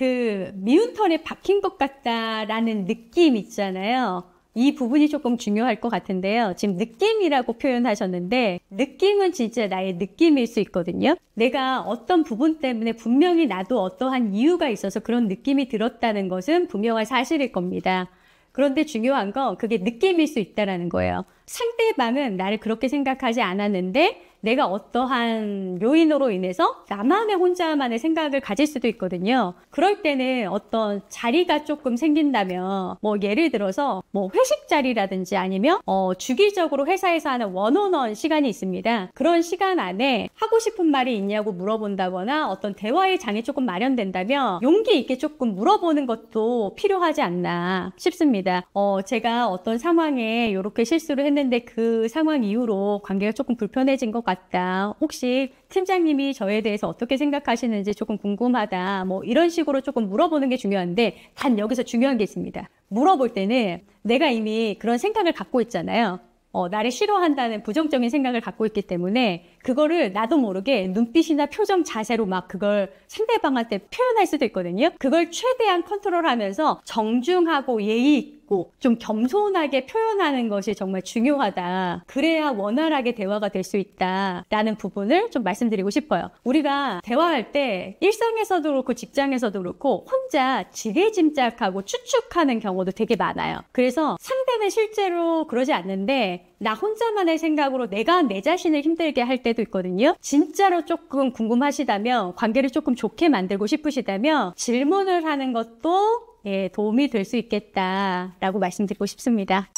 그 미운 털에 박힌 것 같다라는 느낌 있잖아요. 이 부분이 조금 중요할 것 같은데요. 지금 느낌이라고 표현하셨는데, 느낌은 진짜 나의 느낌일 수 있거든요. 내가 어떤 부분 때문에 분명히 나도 어떠한 이유가 있어서 그런 느낌이 들었다는 것은 분명한 사실일 겁니다. 그런데 중요한 건 그게 느낌일 수 있다라는 거예요. 상대방은 나를 그렇게 생각하지 않았는데 내가 어떠한 요인으로 인해서 나만의 혼자만의 생각을 가질 수도 있거든요. 그럴 때는 어떤 자리가 조금 생긴다면 뭐 예를 들어서 뭐 회식 자리라든지 아니면 어 주기적으로 회사에서 하는 원원원 시간이 있습니다. 그런 시간 안에 하고 싶은 말이 있냐고 물어본다거나 어떤 대화의 장이 조금 마련된다면 용기 있게 조금 물어보는 것도 필요하지 않나 싶습니다. 어 제가 어떤 상황에 이렇게 실수를 했는데 했는데 그 상황 이후로 관계가 조금 불편해진 것 같다. 혹시 팀장님이 저에 대해서 어떻게 생각하시는지 조금 궁금하다. 뭐 이런 식으로 조금 물어보는 게 중요한데 단 여기서 중요한 게 있습니다. 물어볼 때는 내가 이미 그런 생각을 갖고 있잖아요. 어, 나를 싫어한다는 부정적인 생각을 갖고 있기 때문에 그거를 나도 모르게 눈빛이나 표정 자세로 막 그걸 상대방한테 표현할 수도 있거든요. 그걸 최대한 컨트롤하면서 정중하고 예의 있고 좀 겸손하게 표현하는 것이 정말 중요하다. 그래야 원활하게 대화가 될 수 있다라는 부분을 좀 말씀드리고 싶어요. 우리가 대화할 때 일상에서도 그렇고 직장에서도 그렇고 혼자 지레짐작하고 추측하는 경우도 되게 많아요. 그래서 상대는 실제로 그러지 않는데 나 혼자만의 생각으로 내가 내 자신을 힘들게 할 때도 있거든요. 진짜로 조금 궁금하시다면 관계를 조금 좋게 만들고 싶으시다면 질문을 하는 것도 예, 도움이 될 수 있겠다라고 말씀드리고 싶습니다.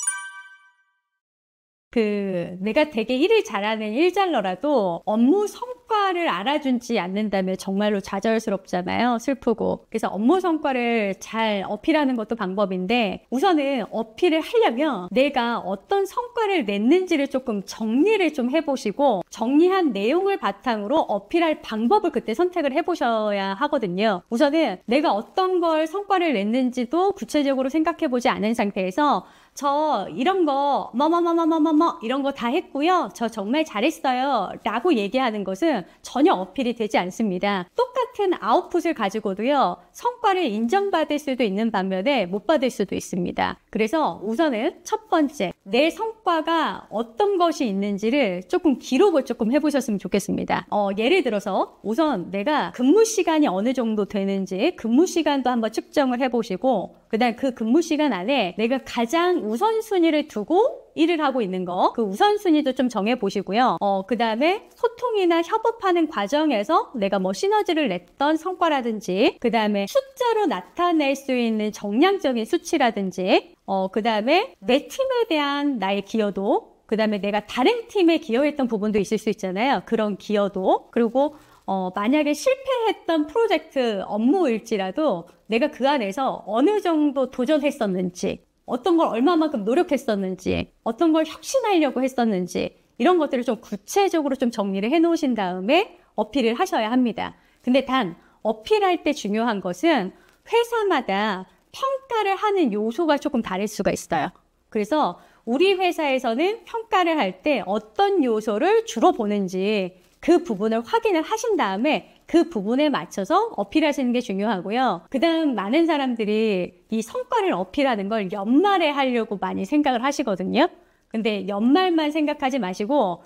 그 내가 되게 일을 잘하는 일잘러라도 업무 성과를 알아준지 않는다면 정말로 좌절스럽잖아요. 슬프고. 그래서 업무 성과를 잘 어필하는 것도 방법인데 우선은 어필을 하려면 내가 어떤 성과를 냈는지를 조금 정리를 좀 해보시고 정리한 내용을 바탕으로 어필할 방법을 그때 선택을 해보셔야 하거든요. 우선은 내가 어떤 걸 성과를 냈는지도 구체적으로 생각해보지 않은 상태에서 저 이런 거, 뭐뭐뭐뭐뭐 뭐 뭐, 뭐, 뭐, 이런 거 다 했고요. 저 정말 잘했어요. 라고 얘기하는 것은 전혀 어필이 되지 않습니다. 똑같은 아웃풋을 가지고도요. 성과를 인정받을 수도 있는 반면에 못 받을 수도 있습니다. 그래서 우선은 첫 번째, 내 성과가 어떤 것이 있는지를 조금 기록을 조금 해보셨으면 좋겠습니다. 어, 예를 들어서 우선 내가 근무 시간이 어느 정도 되는지 근무 시간도 한번 측정을 해보시고 그다음 그 근무 시간 안에 내가 가장 우선순위를 두고 일을 하고 있는 거, 그 우선순위도 좀 정해보시고요. 어, 그 다음에 소통이나 협업하는 과정에서 내가 뭐 시너지를 냈던 성과라든지, 그 다음에 숫자로 나타낼 수 있는 정량적인 수치라든지, 어, 그 다음에 내 팀에 대한 나의 기여도, 그 다음에 내가 다른 팀에 기여했던 부분도 있을 수 있잖아요. 그런 기여도, 그리고 어, 만약에 실패했던 프로젝트 업무일지라도 내가 그 안에서 어느 정도 도전했었는지, 어떤 걸 얼마만큼 노력했었는지, 어떤 걸 혁신하려고 했었는지, 이런 것들을 좀 구체적으로 좀 정리를 해 놓으신 다음에 어필을 하셔야 합니다. 근데 단, 어필할 때 중요한 것은 회사마다 평가를 하는 요소가 조금 다를 수가 있어요. 그래서 우리 회사에서는 평가를 할 때 어떤 요소를 주로 보는지 그 부분을 확인을 하신 다음에 그 부분에 맞춰서 어필하시는 게 중요하고요. 그다음 많은 사람들이 이 성과를 어필하는 걸 연말에 하려고 많이 생각을 하시거든요. 근데 연말만 생각하지 마시고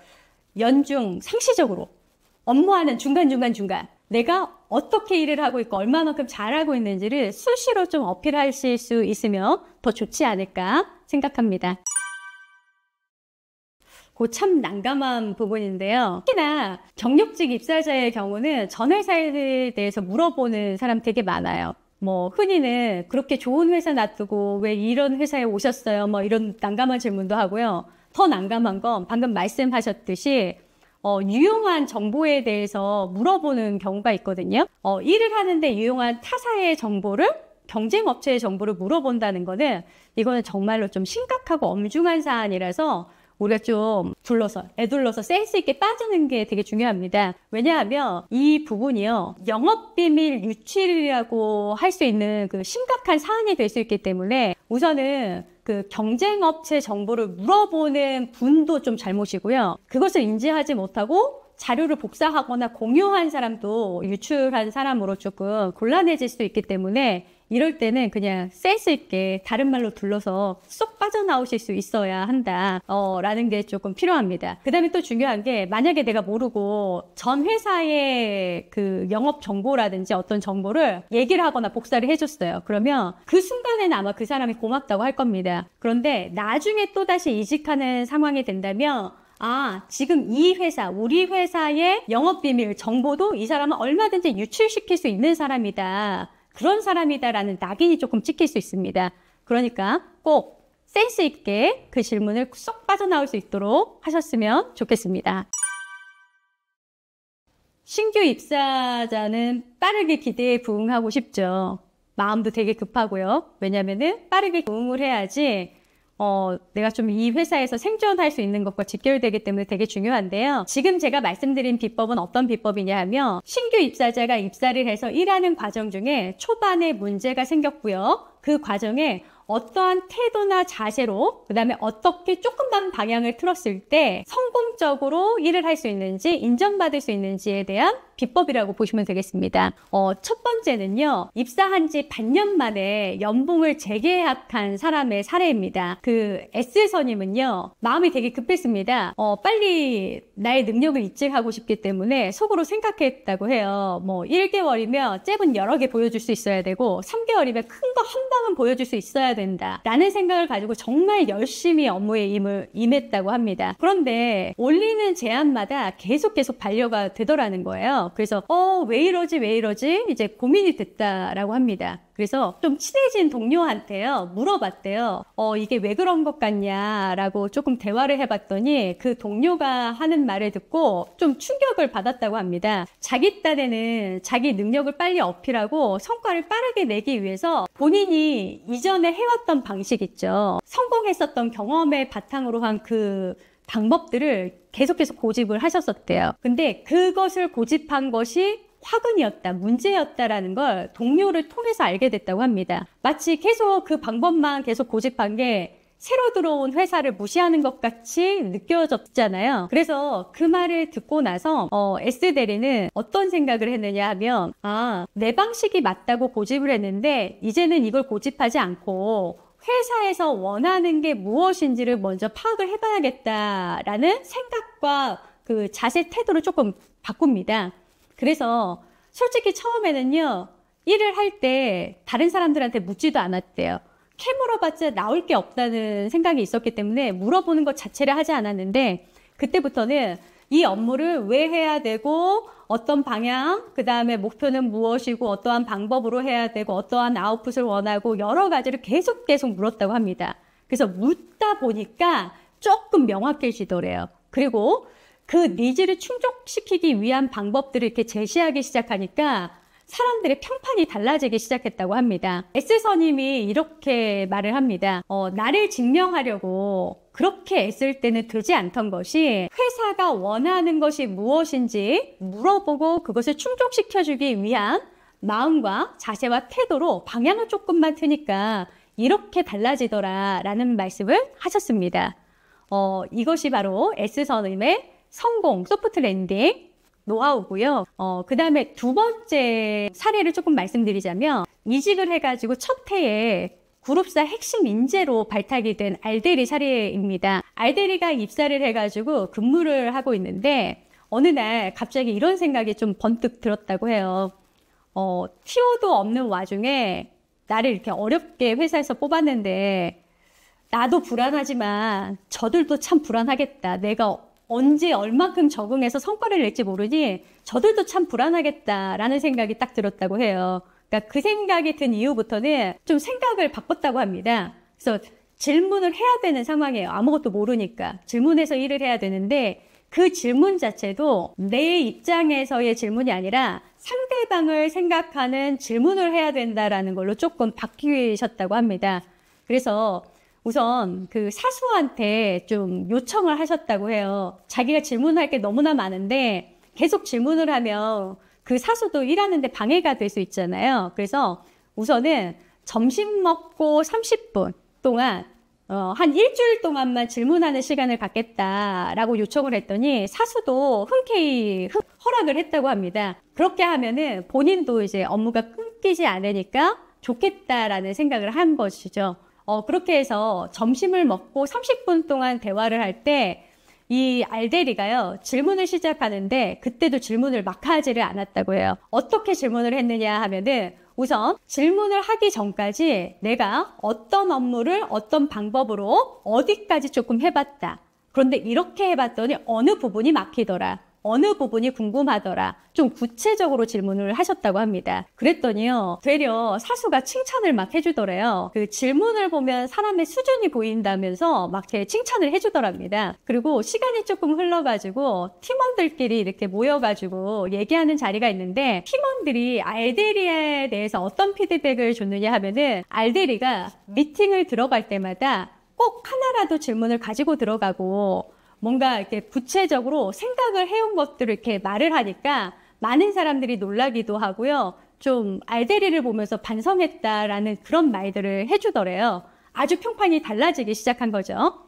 연중 상시적으로 업무하는 중간중간 중간 내가 어떻게 일을 하고 있고 얼마만큼 잘하고 있는지를 수시로 좀 어필하실 수 있으면 더 좋지 않을까 생각합니다. 그참 난감한 부분인데요. 특히나 경력직 입사자의 경우는 전회사에 대해서 물어보는 사람 되게 많아요. 뭐 흔히는 그렇게 좋은 회사 놔두고 왜 이런 회사에 오셨어요? 뭐 이런 난감한 질문도 하고요. 더 난감한 건 방금 말씀하셨듯이 어, 유용한 정보에 대해서 물어보는 경우가 있거든요. 어, 일을 하는데 유용한 타사의 정보를 경쟁 업체의 정보를 물어본다는 거는 이거는 정말로 좀 심각하고 엄중한 사안이라서 우리가 좀 둘러서 애둘러서 센스 있게 빠지는 게 되게 중요합니다. 왜냐하면 이 부분이요 영업 비밀 유출이라고 할 수 있는 그 심각한 사안이 될 수 있기 때문에 우선은 그 경쟁업체 정보를 물어보는 분도 좀 잘못이고요. 그것을 인지하지 못하고 자료를 복사하거나 공유한 사람도 유출한 사람으로 조금 곤란해질 수 있기 때문에 이럴 때는 그냥 센스 있게 다른 말로 둘러서 쏙 빠져나오실 수 있어야 한다. 어, 라는 게 조금 필요합니다. 그 다음에 또 중요한 게 만약에 내가 모르고 전 회사의 그 영업 정보라든지 어떤 정보를 얘기를 하거나 복사를 해줬어요. 그러면 그 순간에는 아마 그 사람이 고맙다고 할 겁니다. 그런데 나중에 또다시 이직하는 상황이 된다면 아, 지금 이 회사, 우리 회사의 영업 비밀 정보도 이 사람은 얼마든지 유출시킬 수 있는 사람이다. 그런 사람이다라는 낙인이 조금 찍힐 수 있습니다. 그러니까 꼭 센스 있게 그 질문을 쏙 빠져나올 수 있도록 하셨으면 좋겠습니다. 신규 입사자는 빠르게 기대에 부응하고 싶죠. 마음도 되게 급하고요. 왜냐면은 빠르게 부응을 해야지 어, 내가 좀 이 회사에서 생존할 수 있는 것과 직결되기 때문에 되게 중요한데요. 지금 제가 말씀드린 비법은 어떤 비법이냐 하면 신규 입사자가 입사를 해서 일하는 과정 중에 초반에 문제가 생겼고요. 그 과정에 어떠한 태도나 자세로 그다음에 어떻게 조금만 방향을 틀었을 때 성공적으로 일을 할 수 있는지 인정받을 수 있는지에 대한 비법이라고 보시면 되겠습니다. 어, 첫 번째는요. 입사한 지 반년 만에 연봉을 재계약한 사람의 사례입니다. 그 S 선임은요. 마음이 되게 급했습니다. 어, 빨리 나의 능력을 입증하고 싶기 때문에 속으로 생각했다고 해요. 뭐 1개월이면 잽은 여러 개 보여줄 수 있어야 되고 3개월이면 큰 거 한 방은 보여줄 수 있어야 된다. 라는 생각을 가지고 정말 열심히 업무에 임을, 임했다고 합니다. 그런데 올리는 제안마다 계속 계속 반려가 되더라는 거예요. 그래서 어, 왜 이러지 왜 이러지 이제 고민이 됐다라고 합니다. 그래서 좀 친해진 동료한테요 물어봤대요. 어 이게 왜 그런 것 같냐라고 조금 대화를 해봤더니 그 동료가 하는 말을 듣고 좀 충격을 받았다고 합니다. 자기 딴에는 자기 능력을 빨리 어필하고 성과를 빠르게 내기 위해서 본인이 이전에 해왔던 방식 있죠. 성공했었던 경험의 바탕으로 한그 방법들을 계속해서 고집을 하셨었대요. 근데 그것을 고집한 것이 화근이었다, 문제였다라는 걸 동료를 통해서 알게 됐다고 합니다. 마치 계속 그 방법만 계속 고집한 게 새로 들어온 회사를 무시하는 것 같이 느껴졌잖아요. 그래서 그 말을 듣고 나서 어, S 대리는 어떤 생각을 했느냐 하면 아, 내 방식이 맞다고 고집을 했는데 이제는 이걸 고집하지 않고 회사에서 원하는 게 무엇인지를 먼저 파악을 해봐야겠다라는 생각과 그 자세 태도를 조금 바꿉니다. 그래서 솔직히 처음에는요, 일을 할 때 다른 사람들한테 묻지도 않았대요. 캐물어봤자 나올 게 없다는 생각이 있었기 때문에 물어보는 것 자체를 하지 않았는데, 그때부터는 이 업무를 왜 해야 되고 어떤 방향, 그 다음에 목표는 무엇이고 어떠한 방법으로 해야 되고 어떠한 아웃풋을 원하고 여러 가지를 계속 계속 물었다고 합니다. 그래서 묻다 보니까 조금 명확해지더래요. 그리고 그 니즈를 충족시키기 위한 방법들을 이렇게 제시하기 시작하니까 사람들의 평판이 달라지기 시작했다고 합니다. S선임이 이렇게 말을 합니다. 어, 나를 증명하려고 그렇게 애쓸 때는 들지 않던 것이 회사가 원하는 것이 무엇인지 물어보고 그것을 충족시켜주기 위한 마음과 자세와 태도로 방향을 조금만 트니까 이렇게 달라지더라 라는 말씀을 하셨습니다. 어, 이것이 바로 S선임의 성공, 소프트 랜딩, 노하우고요. 어, 그 다음에 두 번째 사례를 조금 말씀드리자면 이직을 해가지고 첫 해에 그룹사 핵심 인재로 발탁이 된 알데리 사례입니다. 알데리가 입사를 해가지고 근무를 하고 있는데 어느 날 갑자기 이런 생각이 좀 번뜩 들었다고 해요. 어, 티오도 없는 와중에 나를 이렇게 어렵게 회사에서 뽑았는데 나도 불안하지만 저들도 참 불안하겠다. 내가 언제 얼만큼 적응해서 성과를 낼지 모르니 저들도 참 불안하겠다라는 생각이 딱 들었다고 해요. 그러니까 그 생각이 든 이후부터는 좀 생각을 바꿨다고 합니다. 그래서 질문을 해야 되는 상황이에요. 아무것도 모르니까 질문해서 일을 해야 되는데 그 질문 자체도 내 입장에서의 질문이 아니라 상대방을 생각하는 질문을 해야 된다라는 걸로 조금 바뀌셨다고 합니다. 그래서 우선 그 사수한테 좀 요청을 하셨다고 해요. 자기가 질문할 게 너무나 많은데 계속 질문을 하면 그 사수도 일하는데 방해가 될 수 있잖아요. 그래서 우선은 점심 먹고 30분 동안 어, 한 일주일 동안만 질문하는 시간을 갖겠다라고 요청을 했더니 사수도 흔쾌히 허락을 했다고 합니다. 그렇게 하면은 본인도 이제 업무가 끊기지 않으니까 좋겠다라는 생각을 한 것이죠. 어, 그렇게 해서 점심을 먹고 30분 동안 대화를 할 때 이 알데리가요, 질문을 시작하는데 그때도 질문을 막 하지를 않았다고 해요. 어떻게 질문을 했느냐 하면은 우선 질문을 하기 전까지 내가 어떤 업무를 어떤 방법으로 어디까지 조금 해봤다. 그런데 이렇게 해봤더니 어느 부분이 막히더라. 어느 부분이 궁금하더라. 좀 구체적으로 질문을 하셨다고 합니다. 그랬더니요. 되려 사수가 칭찬을 막 해주더래요. 그 질문을 보면 사람의 수준이 보인다면서 막 이렇게 칭찬을 해주더랍니다. 그리고 시간이 조금 흘러가지고 팀원들끼리 이렇게 모여가지고 얘기하는 자리가 있는데 팀원들이 알데리에 대해서 어떤 피드백을 줬느냐 하면은 알데리가 미팅을 들어갈 때마다 꼭 하나라도 질문을 가지고 들어가고 뭔가 이렇게 구체적으로 생각을 해온 것들을 이렇게 말을 하니까 많은 사람들이 놀라기도 하고요. 좀 알데리를 보면서 반성했다라는 그런 말들을 해주더래요. 아주 평판이 달라지기 시작한 거죠.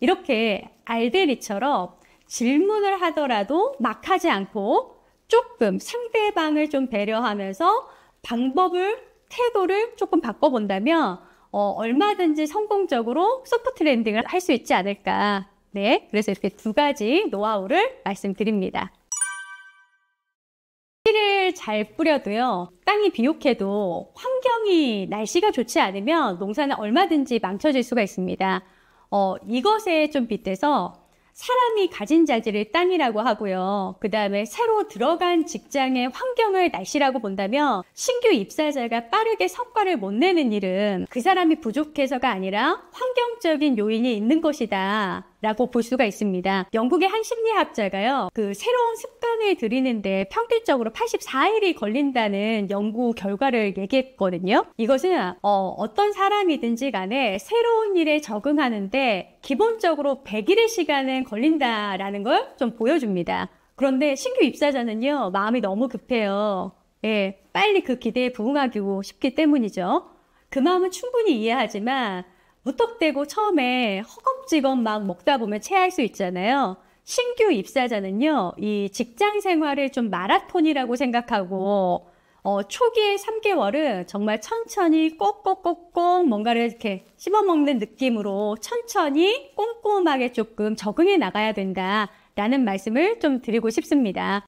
이렇게 알데리처럼 질문을 하더라도 막 하지 않고 조금 상대방을 좀 배려하면서 방법을, 태도를 조금 바꿔본다면 어, 얼마든지 성공적으로 소프트 랜딩을 할 수 있지 않을까 네, 그래서 이렇게 두 가지 노하우를 말씀드립니다. 씨를 잘 뿌려도요, 땅이 비옥해도 환경이 날씨가 좋지 않으면 농사는 얼마든지 망쳐질 수가 있습니다. 어, 이것에 좀 빗대서 사람이 가진 자질을 땅이라고 하고요. 그 다음에 새로 들어간 직장의 환경을 날씨라고 본다면 신규 입사자가 빠르게 성과를 못 내는 일은 그 사람이 부족해서가 아니라 환경적인 요인이 있는 것이다. 라고 볼 수가 있습니다. 영국의 한 심리학자가요, 그 새로운 습관을 들이는데 평균적으로 84일이 걸린다는 연구 결과를 얘기했거든요. 이것은 어, 떤 사람이든지 간에 새로운 일에 적응하는데 기본적으로 100일의 시간은 걸린다라는 걸 좀 보여줍니다. 그런데 신규 입사자는요, 마음이 너무 급해요. 예, 빨리 그 기대에 부응하고 싶기 때문이죠. 그 마음은 충분히 이해하지만 무턱대고 처음에 허겁 허겁막 먹다 보면 체할 수 있잖아요. 신규 입사자는요, 이 직장 생활을 좀 마라톤이라고 생각하고, 어, 초기에 3개월은 정말 천천히 꼭꼭꼭꼭 뭔가를 이렇게 씹어먹는 느낌으로 천천히 꼼꼼하게 조금 적응해 나가야 된다라는 말씀을 좀 드리고 싶습니다.